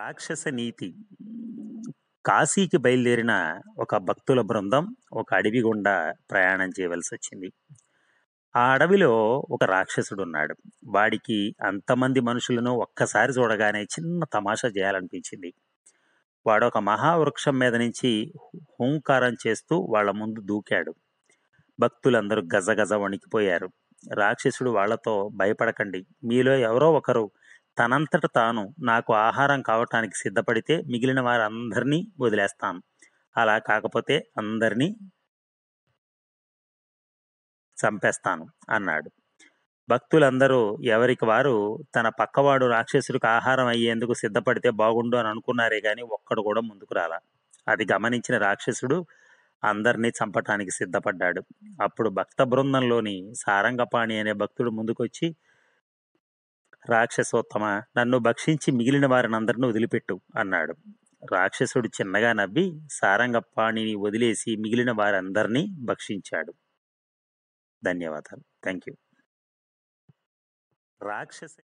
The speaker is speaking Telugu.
రాక్షస నీతి కాశీకి బయలుదేరిన ఒక భక్తుల బృందం ఒక అడవి గుండా ప్రయాణం చేయవలసి వచ్చింది ఆ అడవిలో ఒక రాక్షసుడు ఉన్నాడు వాడికి అంతమంది మనుషులను ఒక్కసారి చూడగానే చిన్న తమాషా చేయాలనిపించింది వాడు ఒక మహావృక్షం మీద నుంచి హుంకారం చేస్తూ వాళ్ళ ముందు దూకాడు భక్తులందరూ గజగజ వణికిపోయారు రాక్షసుడు వాళ్లతో భయపడకండి మీలో ఎవరో ఒకరు తనంతట తాను నాకు ఆహారం కావటానికి సిద్ధపడితే మిగిలిన వారందరినీ వదిలేస్తాను అలా కాకపోతే అందరినీ చంపేస్తాను అన్నాడు భక్తులందరూ ఎవరికి వారు తన పక్కవాడు రాక్షసుడికి ఆహారం అయ్యేందుకు సిద్ధపడితే బాగుండు అని అనుకున్నారే కానీ ఒక్కడు కూడా ముందుకు రాలా అది గమనించిన రాక్షసుడు అందరినీ చంపటానికి సిద్ధపడ్డాడు అప్పుడు భక్త బృందంలోని సారంగపాణి అనే భక్తుడు ముందుకొచ్చి రాక్షసోత్తమ నన్ను భక్షించి మిగిలిన వారినందరిని వదిలిపెట్టు అన్నాడు రాక్షసుడు చిన్నగా నవ్వి సారంగపాణిని వదిలేసి మిగిలిన వారందరినీ భక్షించాడు ధన్యవాదాలు థ్యాంక్ యూ రాక్షస